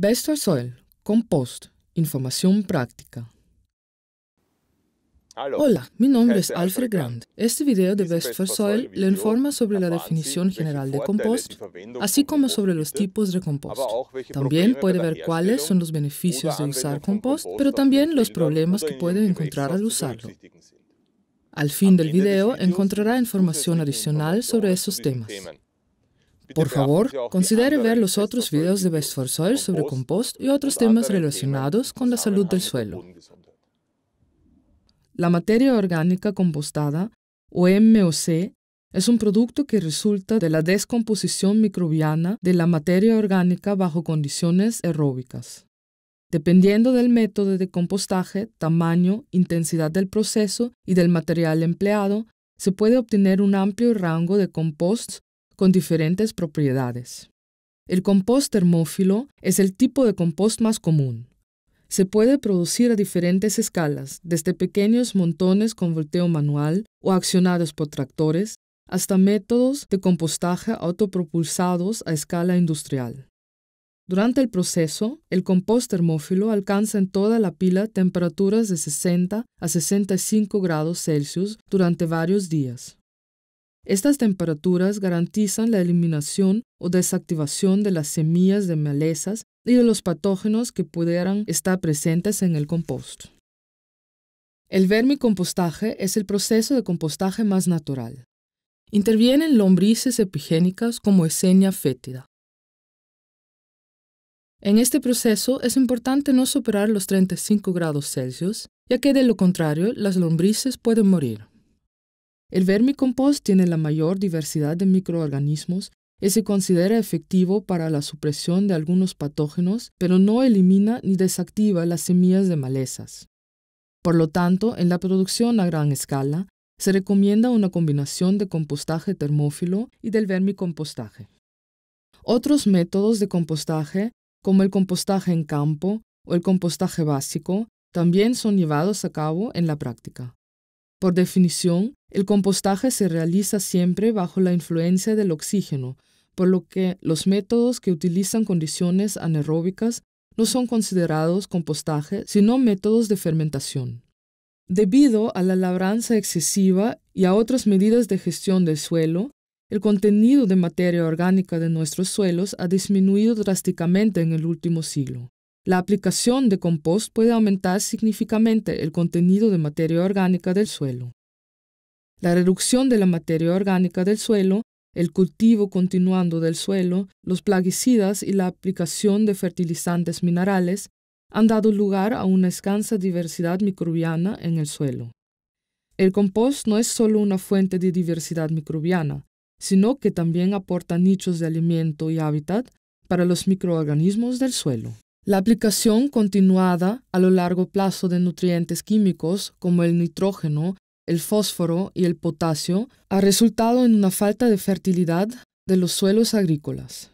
Best for Soil. Compost, Información Práctica. Hola, mi nombre este es Alfred Grant. Este video de este Best for Soil le informa sobre la definición general de compost, así como sobre los tipos de compost. También puede ver cuáles son los beneficios de usar compost, pero también los problemas que puede encontrar al usarlo. Al fin del video encontrará información adicional sobre esos temas. Por favor, considere ver los otros videos de Best for Soil sobre compost y otros temas relacionados con la salud del suelo. La materia orgánica compostada, o MOC, es un producto que resulta de la descomposición microbiana de la materia orgánica bajo condiciones aeróbicas. Dependiendo del método de compostaje, tamaño, intensidad del proceso y del material empleado, se puede obtener un amplio rango de composts con diferentes propiedades. El compost termófilo es el tipo de compost más común. Se puede producir a diferentes escalas, desde pequeños montones con volteo manual o accionados por tractores, hasta métodos de compostaje autopropulsados a escala industrial. Durante el proceso, el compost termófilo alcanza en toda la pila temperaturas de 60 a 65 grados Celsius durante varios días. Estas temperaturas garantizan la eliminación o desactivación de las semillas de malezas y de los patógenos que pudieran estar presentes en el compost. El vermicompostaje es el proceso de compostaje más natural. Intervienen lombrices epigénicas como Esenia fétida. En este proceso es importante no superar los 35 grados Celsius, ya que de lo contrario las lombrices pueden morir. El vermicompost tiene la mayor diversidad de microorganismos y se considera efectivo para la supresión de algunos patógenos, pero no elimina ni desactiva las semillas de malezas. Por lo tanto, en la producción a gran escala, se recomienda una combinación de compostaje termófilo y del vermicompostaje. Otros métodos de compostaje, como el compostaje en campo o el compostaje básico, también son llevados a cabo en la práctica. Por definición, el compostaje se realiza siempre bajo la influencia del oxígeno, por lo que los métodos que utilizan condiciones anaeróbicas no son considerados compostaje, sino métodos de fermentación. Debido a la labranza excesiva y a otras medidas de gestión del suelo, el contenido de materia orgánica de nuestros suelos ha disminuido drásticamente en el último siglo. La aplicación de compost puede aumentar significativamente el contenido de materia orgánica del suelo la reducción de la materia orgánica del suelo, el cultivo continuando del suelo, los plaguicidas y la aplicación de fertilizantes minerales han dado lugar a una escasa diversidad microbiana en el suelo. El compost no es solo una fuente de diversidad microbiana, sino que también aporta nichos de alimento y hábitat para los microorganismos del suelo. La aplicación continuada a lo largo plazo de nutrientes químicos como el nitrógeno el fósforo y el potasio ha resultado en una falta de fertilidad de los suelos agrícolas.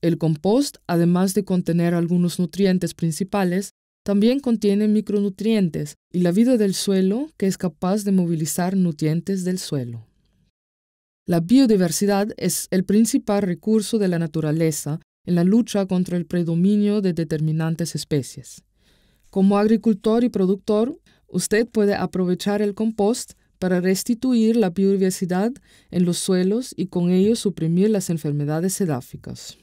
El compost, además de contener algunos nutrientes principales, también contiene micronutrientes y la vida del suelo que es capaz de movilizar nutrientes del suelo. La biodiversidad es el principal recurso de la naturaleza en la lucha contra el predominio de determinantes especies. Como agricultor y productor, Usted puede aprovechar el compost para restituir la biodiversidad en los suelos y con ello suprimir las enfermedades sedáficas.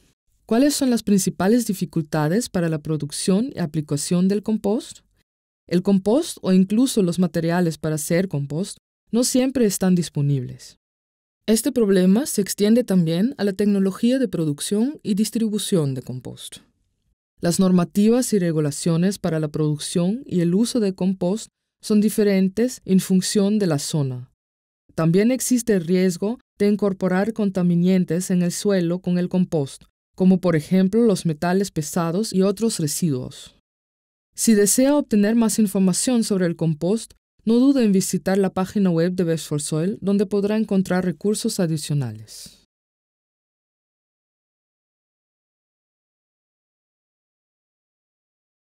¿Cuáles son las principales dificultades para la producción y aplicación del compost? El compost o incluso los materiales para hacer compost no siempre están disponibles. Este problema se extiende también a la tecnología de producción y distribución de compost. Las normativas y regulaciones para la producción y el uso de compost son diferentes en función de la zona. También existe el riesgo de incorporar contaminantes en el suelo con el compost, como por ejemplo los metales pesados y otros residuos. Si desea obtener más información sobre el compost, no dude en visitar la página web de Best for Soil, donde podrá encontrar recursos adicionales.